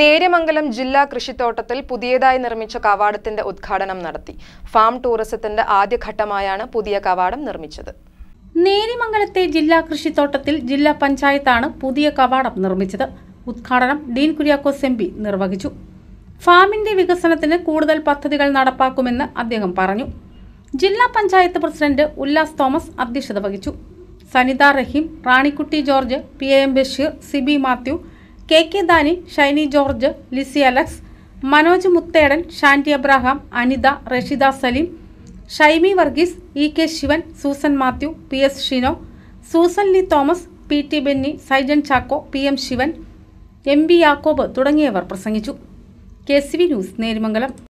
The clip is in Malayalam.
നേര്യമംഗലം ജില്ലാ കൃഷിത്തോട്ടത്തിൽ പുതിയതായി നിർമ്മിച്ച കവാടത്തിന്റെ ഉദ്ഘാടനം നടത്തി ഫാം ടൂറിസത്തിന്റെ ആദ്യഘട്ടമായാണ് പുതിയ കവാടം നിർമ്മിച്ചത് നേര്യമംഗലത്തെ ജില്ലാ കൃഷിത്തോട്ടത്തിൽ ജില്ലാ പഞ്ചായത്താണ് പുതിയ കവാടം നിർമ്മിച്ചത് ഉദ്ഘാടനം ഡീൻ കുര്യാക്കോസ് എം നിർവഹിച്ചു ഫാമിന്റെ വികസനത്തിന് കൂടുതൽ പദ്ധതികൾ നടപ്പാക്കുമെന്ന് അദ്ദേഹം പറഞ്ഞു ജില്ലാ പഞ്ചായത്ത് പ്രസിഡന്റ് ഉല്ലാസ് തോമസ് അധ്യക്ഷത വഹിച്ചു Sanitha Rahim Ranikutty George P A M Basheer Sibi Mathew K K Dani Shiny George Lissy Alex Manoj Muthedan Shanti Abraham Anitha Rashida Saleem Shaimi Varghese E K Shivan Susan Mathew P S Shino Susan ലി Thomas P T Benny Saijan Chacko P M Shivan M B Yakob തുടങ്ങിയവർ പ്രസംഗിച്ചു K C V news Nerumangalam